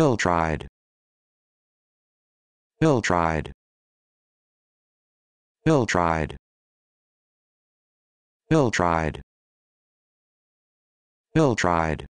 Bill tried. Bill tried. Bill tried. Bill tried. Bill tried.